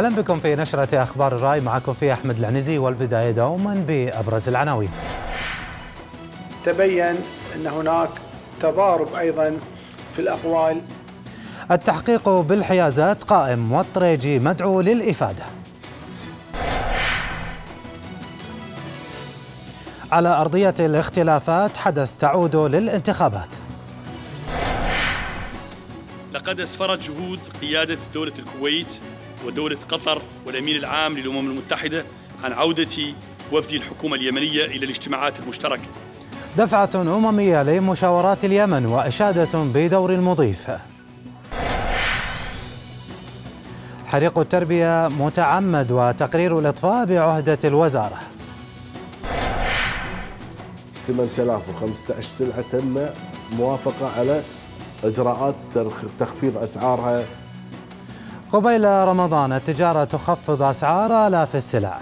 اهلا بكم في نشره اخبار الراي معكم في احمد العنزي والبدايه دوما بابرز العناوين. تبين ان هناك تضارب ايضا في الاقوال. التحقيق بالحيازات قائم والطريجي مدعو للافاده. على ارضيه الاختلافات حدث تعود للانتخابات. لقد اسفرت جهود قياده دوله الكويت ودولة قطر والأمين العام للأمم المتحدة عن عودة وفد الحكومة اليمنية إلى الاجتماعات المشتركة دفعة أممية لمشاورات اليمن وإشادة بدور المضيف حريق التربية متعمد وتقرير الإطفاء بعهدة الوزارة 8015 سلعة تم موافقة على إجراءات تخفيض أسعارها قبيل رمضان التجارة تخفض أسعار آلاف السلع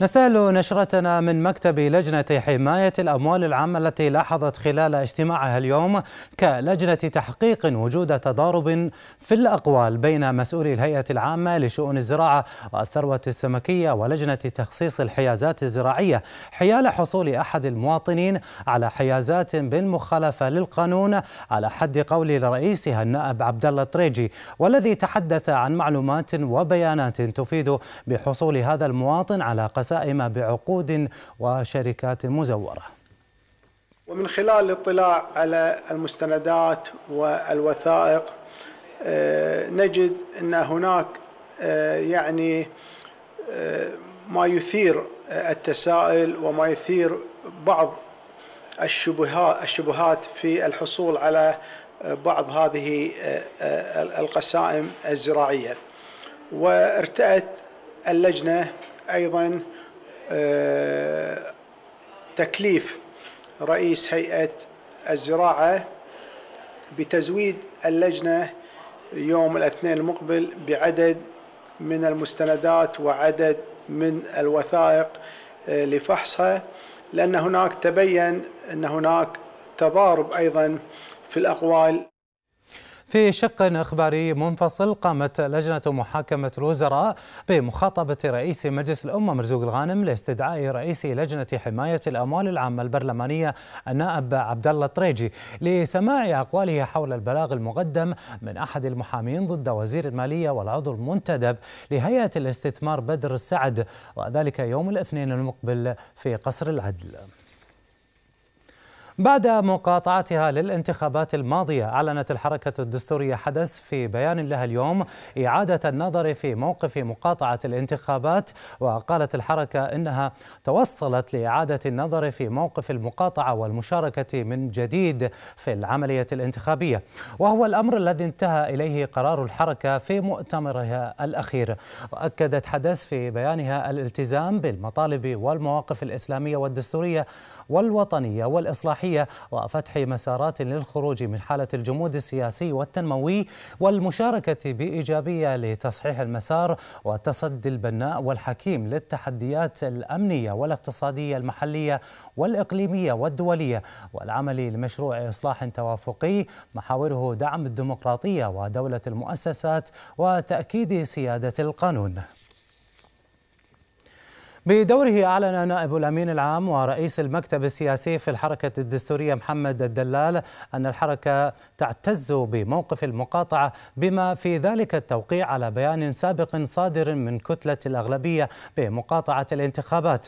نستهل نشرتنا من مكتب لجنة حماية الأموال العامة التي لاحظت خلال اجتماعها اليوم كلجنة تحقيق وجود تضارب في الأقوال بين مسؤولي الهيئة العامة لشؤون الزراعة والثروة السمكية ولجنة تخصيص الحيازات الزراعية حيال حصول أحد المواطنين على حيازات بالمخالفة للقانون على حد قول رئيسها النائب عبد الله الطريجي والذي تحدث عن معلومات وبيانات تفيد بحصول هذا المواطن على قسم سائمة بعقود وشركات مزوره. ومن خلال الاطلاع على المستندات والوثائق آه، نجد ان هناك آه، يعني آه، ما يثير التساؤل وما يثير بعض الشبهات الشبهات في الحصول على بعض هذه القسائم الزراعيه وارتأت اللجنه ايضا آه، تكليف رئيس هيئة الزراعة بتزويد اللجنة يوم الاثنين المقبل بعدد من المستندات وعدد من الوثائق آه، لفحصها لأن هناك تبين أن هناك تضارب أيضا في الأقوال في شق إخباري منفصل قامت لجنة محاكمة الوزراء بمخاطبة رئيس مجلس الأمة مرزوق الغانم لاستدعاء رئيس لجنة حماية الأموال العامة البرلمانية النائب عبد الله الطريجي لسماع أقواله حول البلاغ المقدم من أحد المحامين ضد وزير المالية والعضو المنتدب لهيئة الاستثمار بدر السعد وذلك يوم الاثنين المقبل في قصر العدل بعد مقاطعتها للانتخابات الماضية أعلنت الحركة الدستورية حدث في بيان لها اليوم إعادة النظر في موقف مقاطعة الانتخابات وقالت الحركة إنها توصلت لإعادة النظر في موقف المقاطعة والمشاركة من جديد في العملية الانتخابية وهو الأمر الذي انتهى إليه قرار الحركة في مؤتمرها الأخير وأكدت حدث في بيانها الالتزام بالمطالب والمواقف الإسلامية والدستورية والوطنية والإصلاحية وفتح مسارات للخروج من حالة الجمود السياسي والتنموي والمشاركة بإيجابية لتصحيح المسار والتصدي البناء والحكيم للتحديات الأمنية والاقتصادية المحلية والإقليمية والدولية والعمل لمشروع إصلاح توافقي محاوره دعم الديمقراطية ودولة المؤسسات وتأكيد سيادة القانون بدوره أعلن نائب الأمين العام ورئيس المكتب السياسي في الحركة الدستورية محمد الدلال أن الحركة تعتز بموقف المقاطعة بما في ذلك التوقيع على بيان سابق صادر من كتلة الأغلبية بمقاطعة الانتخابات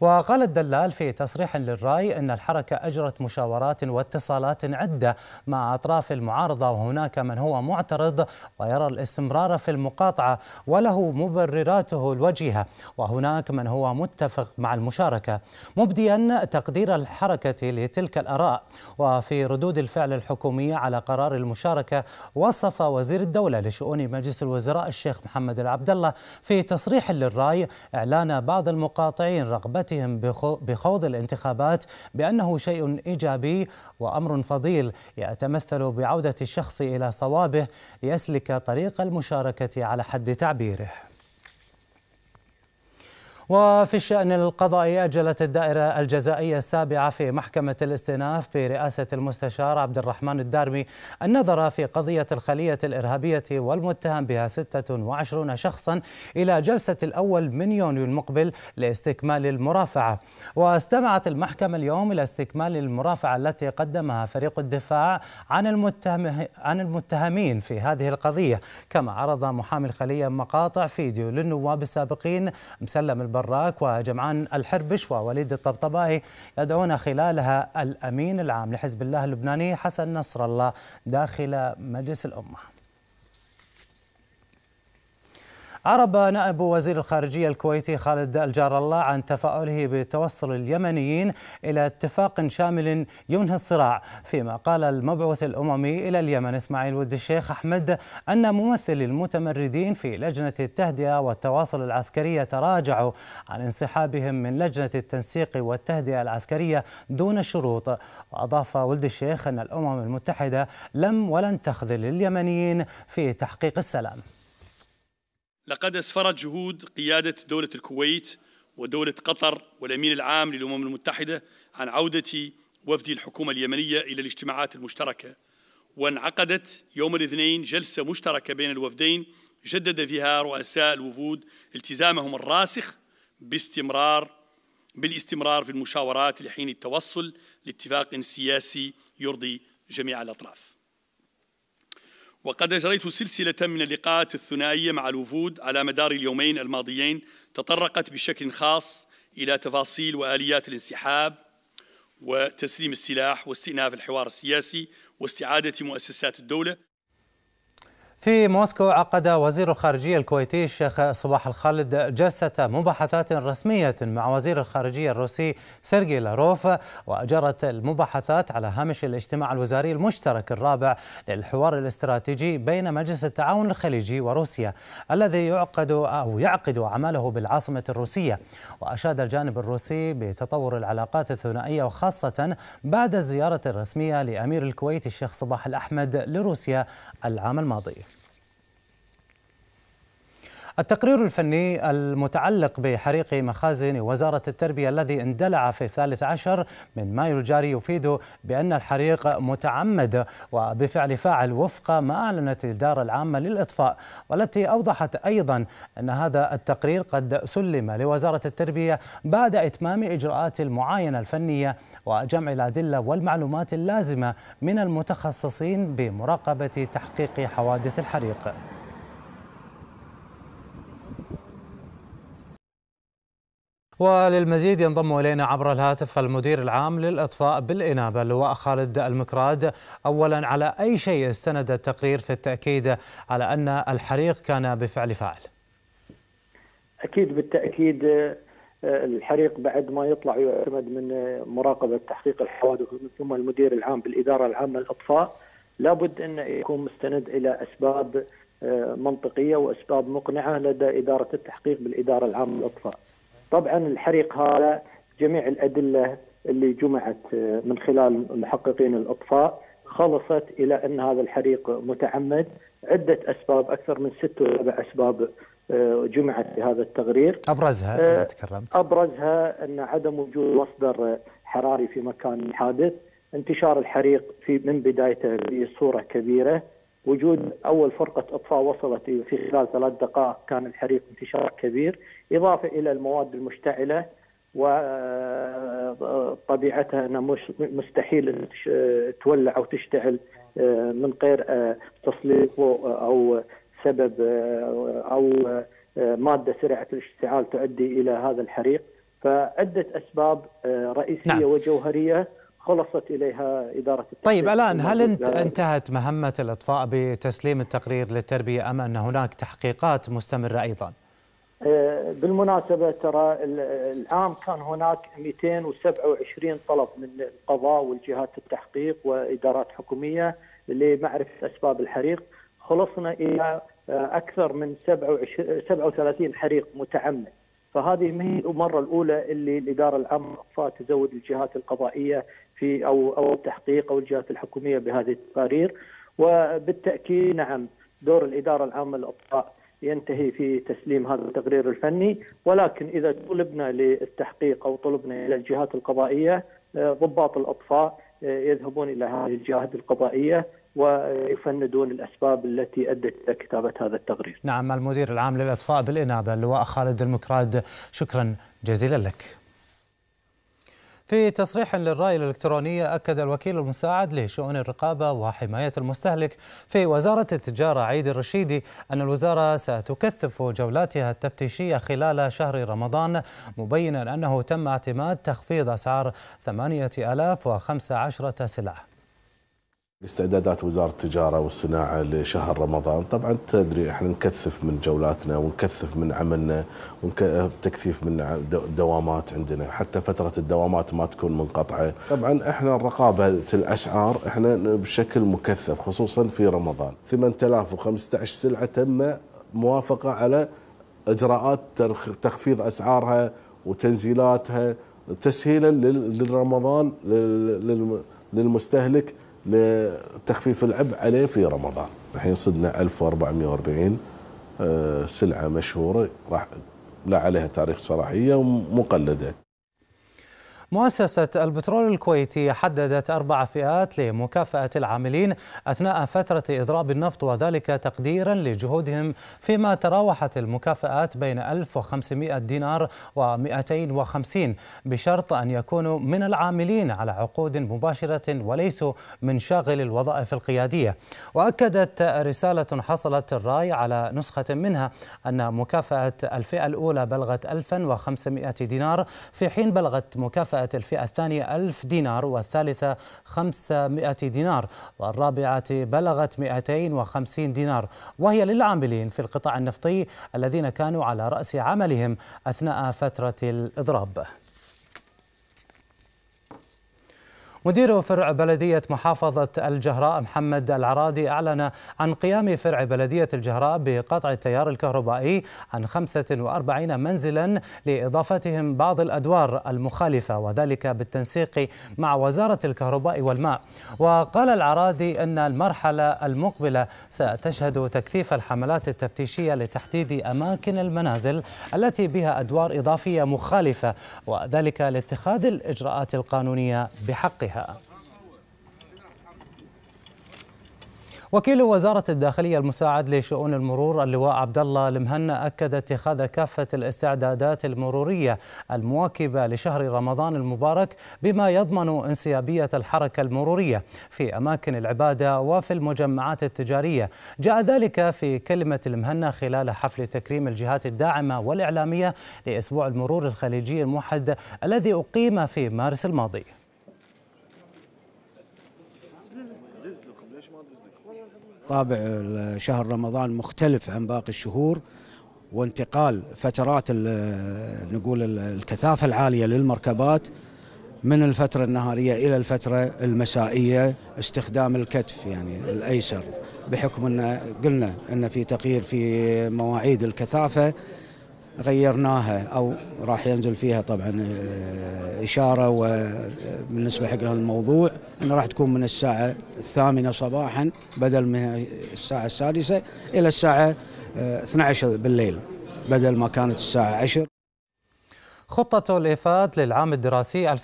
وقال الدلال في تصريح للرأي أن الحركة أجرت مشاورات واتصالات عدة مع أطراف المعارضة وهناك من هو معترض ويرى الاستمرار في المقاطعة وله مبرراته الوجيهة وهناك من هو هو متفق مع المشاركة مبديا تقدير الحركة لتلك الآراء وفي ردود الفعل الحكومية على قرار المشاركة وصف وزير الدولة لشؤون مجلس الوزراء الشيخ محمد العبد الله في تصريح للراي إعلان بعض المقاطعين رغبتهم بخوض الانتخابات بأنه شيء إيجابي وأمر فضيل يتمثل بعودة الشخص إلى صوابه ليسلك طريق المشاركة على حد تعبيره وفي الشأن القضائي أجلت الدائرة الجزائية السابعة في محكمة الاستئناف برئاسة المستشار عبد الرحمن الدارمي النظر في قضية الخلية الإرهابية والمتهم بها 26 شخصا إلى جلسة الأول من يونيو المقبل لاستكمال المرافعة واستمعت المحكمة اليوم إلى استكمال المرافعة التي قدمها فريق الدفاع عن, المتهم عن المتهمين في هذه القضية كما عرض محامي الخلية مقاطع فيديو للنواب السابقين مسلم البراك وجمعان الحربش ووليد الطبطبائي يدعون خلالها الأمين العام لحزب الله اللبناني حسن نصر الله داخل مجلس الأمة عرب نائب وزير الخارجية الكويتي خالد الجار الله عن تفاؤله بتوصل اليمنيين إلى اتفاق شامل ينهي الصراع فيما قال المبعوث الأممي إلى اليمن إسماعيل ود الشيخ أحمد أن ممثل المتمردين في لجنة التهدئة والتواصل العسكري تراجعوا عن انسحابهم من لجنة التنسيق والتهدئة العسكرية دون شروط وأضاف ولد الشيخ أن الأمم المتحدة لم ولن تخذل اليمنيين في تحقيق السلام لقد أسفرت جهود قيادة دولة الكويت ودولة قطر والأمين العام للأمم المتحدة عن عودة وفد الحكومة اليمنية إلى الاجتماعات المشتركة وانعقدت يوم الاثنين جلسة مشتركة بين الوفدين جدد فيها رؤساء الوفود التزامهم الراسخ باستمرار بالاستمرار في المشاورات لحين التوصل لاتفاق سياسي يرضي جميع الأطراف وقد أجريت سلسلة من اللقاءات الثنائية مع الوفود على مدار اليومين الماضيين تطرقت بشكل خاص إلى تفاصيل وآليات الانسحاب وتسليم السلاح واستئناف الحوار السياسي واستعادة مؤسسات الدولة في موسكو عقد وزير الخارجية الكويتي الشيخ صباح الخالد جلسة مباحثات رسمية مع وزير الخارجية الروسي سيرجي لاروف وجرت المباحثات على هامش الاجتماع الوزاري المشترك الرابع للحوار الاستراتيجي بين مجلس التعاون الخليجي وروسيا الذي يعقد أو يعقد عمله بالعاصمة الروسية وأشاد الجانب الروسي بتطور العلاقات الثنائية وخاصة بعد الزيارة الرسمية لأمير الكويت الشيخ صباح الأحمد لروسيا العام الماضي التقرير الفني المتعلق بحريق مخازن وزارة التربية الذي اندلع في الثالث عشر من مايو الجاري يفيد بأن الحريق متعمد وبفعل فاعل وفق ما أعلنت الإدارة العامة للإطفاء والتي أوضحت أيضا أن هذا التقرير قد سلم لوزارة التربية بعد إتمام إجراءات المعاينة الفنية وجمع الأدلة والمعلومات اللازمة من المتخصصين بمراقبة تحقيق حوادث الحريق وللمزيد ينضم الينا عبر الهاتف المدير العام للاطفاء بالانابه اللواء خالد المكراد اولا على اي شيء استند التقرير في التاكيد على ان الحريق كان بفعل فاعل؟ اكيد بالتاكيد آه، الحريق بعد ما يطلع يعتمد من آه، مراقبه تحقيق الحوادث ثم المدير العام بالاداره العامه للاطفاء لابد ان يكون مستند الى اسباب آه، منطقيه واسباب مقنعه لدى اداره التحقيق بالاداره العامه للاطفاء. طبعا الحريق هذا جميع الادله اللي جمعت آه، من خلال محققين الاطفاء خلصت الى ان هذا الحريق متعمد عده اسباب اكثر من ست وسبع سبع اسباب آه، جمعت في هذا التقرير ابرزها آه، تكرمت ابرزها ان عدم وجود مصدر حراري في مكان الحادث انتشار الحريق في من بدايته بصوره كبيره وجود اول فرقه اطفاء وصلت في خلال ثلاث دقائق كان الحريق انتشار كبير اضافه الى المواد المشتعله وطبيعتها انها مش مستحيل تولع او تشتعل آه، من غير آه، تسليط او سبب آه، او ماده سريعه الاشتعال تؤدي الى هذا الحريق فعده اسباب رئيسيه نعم. وجوهريه خلصت اليها اداره طيب الان هل انتهت مهمه الاطفاء بتسليم التقرير للتربيه ام ان هناك تحقيقات مستمره ايضا؟ آه، بالمناسبه ترى العام كان هناك 227 طلب من القضاء والجهات التحقيق وادارات حكوميه لمعرفه اسباب الحريق، خلصنا الى آه، اكثر من 37 حريق متعمد. فهذه ما هي المره الاولى اللي الاداره العامه تزود الجهات القضائيه في او او التحقيق او الجهات الحكوميه بهذه التقارير وبالتاكيد نعم دور الاداره العامه للاطفاء ينتهي في تسليم هذا التقرير الفني ولكن اذا طلبنا للتحقيق او طلبنا الى الجهات القضائيه آه، ضباط الاطفاء آه، يذهبون الى هذه الجهات القضائيه ويفندون الاسباب التي ادت الى كتابه هذا التقرير. نعم المدير العام للاطفاء بالانابه اللواء خالد المكراد شكرا جزيلا لك. في تصريح للرأي الإلكترونية أكد الوكيل المساعد لشؤون الرقابة وحماية المستهلك في وزارة التجارة عيد الرشيدي أن الوزارة ستكثف جولاتها التفتيشية خلال شهر رمضان مبينا أنه تم اعتماد تخفيض أسعار 8015 سلعة استعدادات وزارة التجارة والصناعة لشهر رمضان طبعا تدري احنا نكثف من جولاتنا ونكثف من عملنا وتكثيف من دوامات عندنا حتى فترة الدوامات ما تكون منقطعة طبعا احنا رقابة الأسعار احنا بشكل مكثف خصوصا في رمضان 8015 سلعة تم موافقة على إجراءات تخفيض أسعارها وتنزيلاتها تسهيلا للرمضان للمستهلك لتخفيف العبء عليه في رمضان الحين صدنا 1440 آه، سلعة مشهورة راح لا عليها تاريخ صلاحية ومقلدة مؤسسة البترول الكويتي حددت أربع فئات لمكافأة العاملين أثناء فترة إضراب النفط وذلك تقديرا لجهودهم فيما تراوحت المكافآت بين 1500 دينار و250 بشرط أن يكونوا من العاملين على عقود مباشرة وليسوا من شاغل الوظائف القيادية وأكدت رسالة حصلت الراي على نسخة منها أن مكافأة الفئة الأولى بلغت 1500 دينار في حين بلغت مكافأة بدأت الفئة الثانية ألف دينار والثالثة 500 دينار والرابعة بلغت 250 دينار وهي للعاملين في القطاع النفطي الذين كانوا على رأس عملهم أثناء فترة الإضراب مدير فرع بلدية محافظة الجهراء محمد العرادي أعلن عن قيام فرع بلدية الجهراء بقطع التيار الكهربائي عن 45 منزلا لإضافتهم بعض الأدوار المخالفة وذلك بالتنسيق مع وزارة الكهرباء والماء وقال العرادي أن المرحلة المقبلة ستشهد تكثيف الحملات التفتيشية لتحديد أماكن المنازل التي بها أدوار إضافية مخالفة وذلك لاتخاذ الإجراءات القانونية بحقها عليها وكيل وزارة الداخلية المساعد لشؤون المرور اللواء عبد الله المهنا أكد اتخاذ كافة الاستعدادات المرورية المواكبة لشهر رمضان المبارك بما يضمن انسيابية الحركة المرورية في أماكن العبادة وفي المجمعات التجارية جاء ذلك في كلمة المهنا خلال حفل تكريم الجهات الداعمة والإعلامية لأسبوع المرور الخليجي الموحد الذي أقيم في مارس الماضي طابع شهر رمضان مختلف عن باقي الشهور وانتقال فترات نقول الكثافة العالية للمركبات من الفترة النهارية إلى الفترة المسائية استخدام الكتف يعني الأيسر بحكم أن قلنا أن في تغيير في مواعيد الكثافة غيرناها او راح ينزل فيها طبعا آه، اشاره وبالنسبه آه، حق الموضوع انه راح تكون من الساعه الثامنه صباحا بدل من الساعه السادسه الى الساعه 12 آه، بالليل بدل ما كانت الساعه 10 خطة الإفاد للعام الدراسي 2016-2017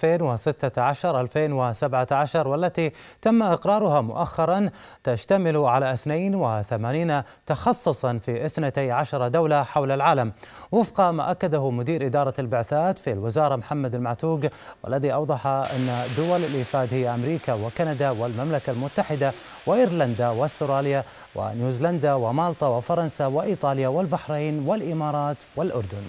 والتي تم إقرارها مؤخرا تشتمل على 82 تخصصا في 12 دولة حول العالم وفق ما أكده مدير إدارة البعثات في الوزارة محمد المعتوق والذي أوضح أن دول الإفاد هي أمريكا وكندا والمملكة المتحدة وإيرلندا واستراليا ونيوزيلندا ومالطا وفرنسا وإيطاليا والبحرين والإمارات والأردن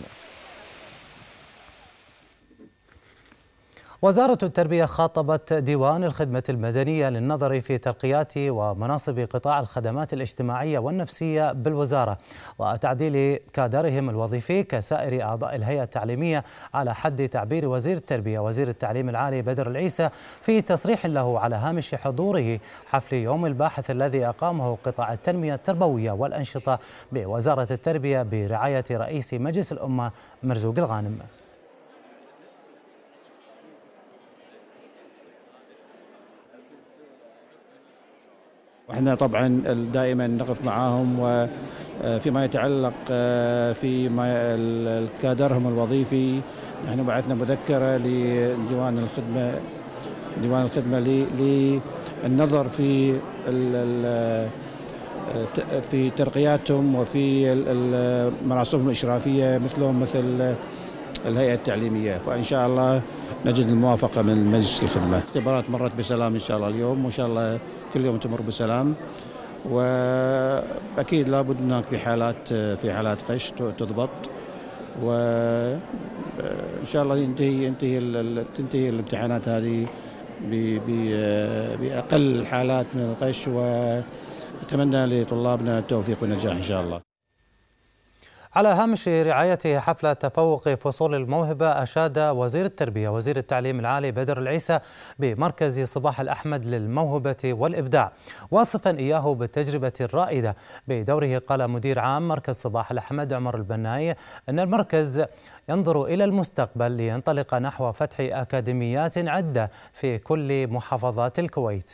وزارة التربية خاطبت ديوان الخدمة المدنية للنظر في ترقيات ومناصب قطاع الخدمات الاجتماعية والنفسية بالوزارة وتعديل كادرهم الوظيفي كسائر أعضاء الهيئة التعليمية على حد تعبير وزير التربية وزير التعليم العالي بدر العيسى في تصريح له على هامش حضوره حفل يوم الباحث الذي أقامه قطاع التنمية التربوية والأنشطة بوزارة التربية برعاية رئيس مجلس الأمة مرزوق الغانم واحنا طبعا دائما نقف معاهم و آه، فيما يتعلق آه، ما كادرهم الوظيفي نحن بعثنا مذكره لديوان الخدمه ديوان الخدمه للنظر في آه، في ترقياتهم وفي مناصبهم الاشرافيه مثلهم مثل الهيئة التعليمية وإن شاء الله نجد الموافقة من مجلس الخدمة اختبارات مرت بسلام إن شاء الله اليوم وإن شاء الله كل يوم تمر بسلام وأكيد لابد هناك في حالات في حالات غش تضبط وإن شاء الله ينتهي ينتهي تنتهي الامتحانات هذه بأقل حالات من الغش وأتمنى لطلابنا التوفيق والنجاح إن شاء الله على هامش رعايته حفلة تفوق فصول الموهبة أشاد وزير التربية وزير التعليم العالي بدر العيسى بمركز صباح الأحمد للموهبة والإبداع واصفا إياه بالتجربة الرائدة بدوره قال مدير عام مركز صباح الأحمد عمر البناي أن المركز ينظر إلى المستقبل لينطلق نحو فتح أكاديميات عدة في كل محافظات الكويت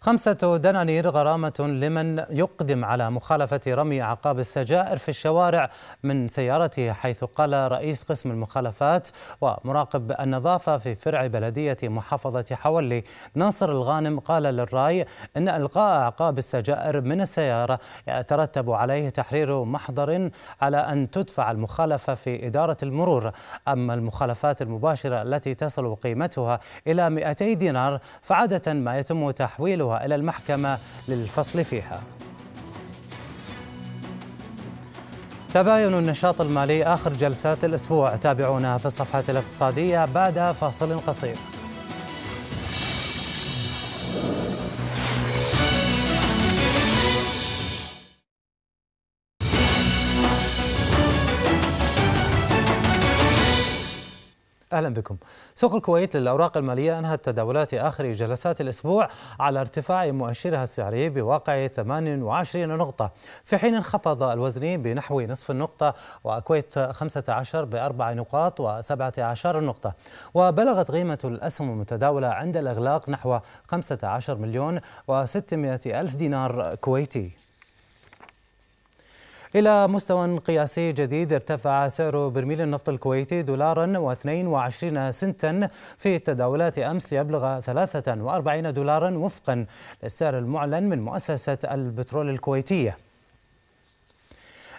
خمسة دنانير غرامة لمن يقدم على مخالفة رمي عقاب السجائر في الشوارع من سيارته حيث قال رئيس قسم المخالفات ومراقب النظافة في فرع بلدية محافظة حولي ناصر الغانم قال للراي أن إلقاء عقاب السجائر من السيارة يترتب عليه تحرير محضر على أن تدفع المخالفة في إدارة المرور أما المخالفات المباشرة التي تصل قيمتها إلى 200 دينار فعادة ما يتم تحويلها يحولها إلى المحكمة للفصل فيها تباين النشاط المالي آخر جلسات الأسبوع تابعونا في الصفحة الاقتصادية بعد فاصل قصير أهلا بكم سوق الكويت للأوراق المالية أنهت تداولات آخر جلسات الأسبوع على ارتفاع مؤشرها السعري بواقع 28 نقطة في حين انخفض الوزني بنحو نصف النقطة وكويت 15 بأربع نقاط و17 نقطة وبلغت قيمة الأسهم المتداولة عند الإغلاق نحو 15 مليون و600 ألف دينار كويتي إلى مستوى قياسي جديد ارتفع سعر برميل النفط الكويتي دولارا و22 سنتا في تداولات أمس ليبلغ 43 دولارا وفقا للسعر المعلن من مؤسسة البترول الكويتية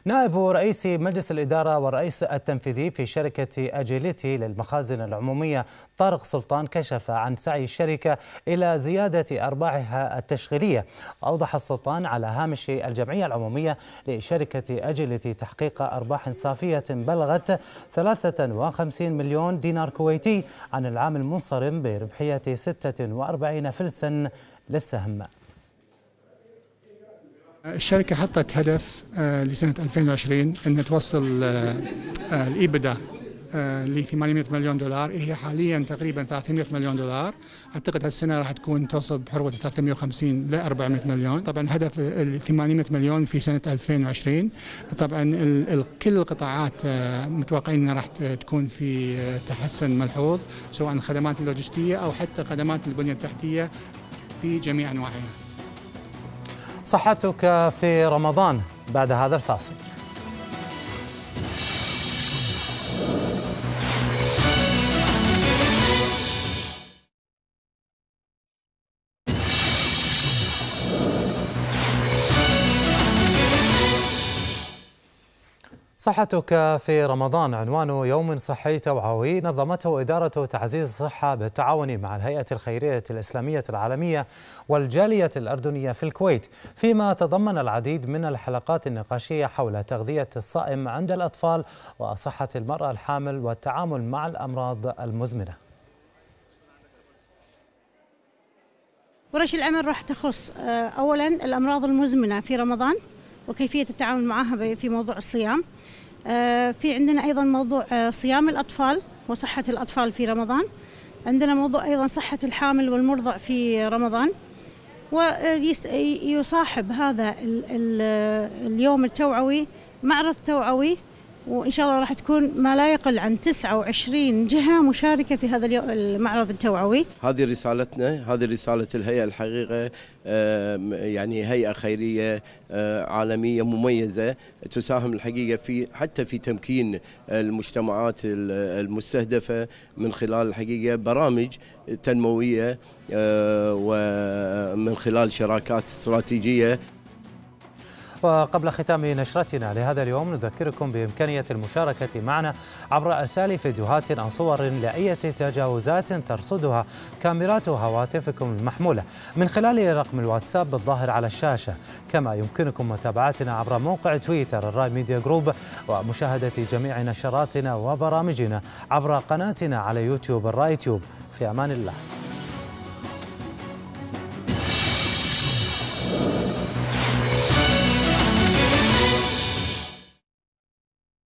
نائب رئيس مجلس الإدارة والرئيس التنفيذي في شركة أجيليتي للمخازن العمومية طارق سلطان كشف عن سعي الشركة إلى زيادة أرباحها التشغيلية أوضح السلطان على هامش الجمعية العمومية لشركة أجيليتي تحقيق أرباح صافية بلغت 53 مليون دينار كويتي عن العام المنصرم بربحية 46 فلسا للسهم الشركة حطت هدف آه، لسنة 2020 أن توصل آه، آه، الإبدا ل 800 مليون دولار هي حاليا تقريبا 300 مليون دولار اعتقد هالسنه راح تكون توصل بحروه 350 ل 400 مليون طبعا هدف 800 مليون في سنه 2020 طبعا كل القطاعات متوقعين انها راح تكون في تحسن ملحوظ سواء الخدمات اللوجستيه او حتى خدمات البنيه التحتيه في جميع انواعها صحتك في رمضان بعد هذا الفاصل صحتك في رمضان عنوان يوم صحي توعوي نظمته إدارة تعزيز الصحة بالتعاون مع الهيئة الخيرية الإسلامية العالمية والجالية الأردنية في الكويت فيما تضمن العديد من الحلقات النقاشية حول تغذية الصائم عند الأطفال وصحة المرأة الحامل والتعامل مع الأمراض المزمنة ورش العمل راح تخص آه، أولا الأمراض المزمنة في رمضان وكيفية التعامل معها في موضوع الصيام آه، في عندنا أيضا موضوع آه، صيام الأطفال وصحة الأطفال في رمضان عندنا موضوع أيضا صحة الحامل والمرضع في رمضان ويصاحب هذا اليوم التوعوي معرض توعوي وإن شاء الله راح تكون ما لا يقل عن 29 جهة مشاركة في هذا المعرض التوعوي هذه رسالتنا هذه رسالة الهيئة الحقيقة يعني هيئة خيرية عالمية مميزة تساهم الحقيقة في حتى في تمكين المجتمعات المستهدفة من خلال الحقيقة برامج تنموية ومن خلال شراكات استراتيجية وقبل ختام نشرتنا لهذا اليوم نذكركم بإمكانية المشاركة معنا عبر أرسال فيديوهات أو صور لأية تجاوزات ترصدها كاميرات هواتفكم المحمولة من خلال رقم الواتساب الظاهر على الشاشة كما يمكنكم متابعتنا عبر موقع تويتر الراي ميديا جروب ومشاهدة جميع نشراتنا وبرامجنا عبر قناتنا على يوتيوب الراي تيوب في أمان الله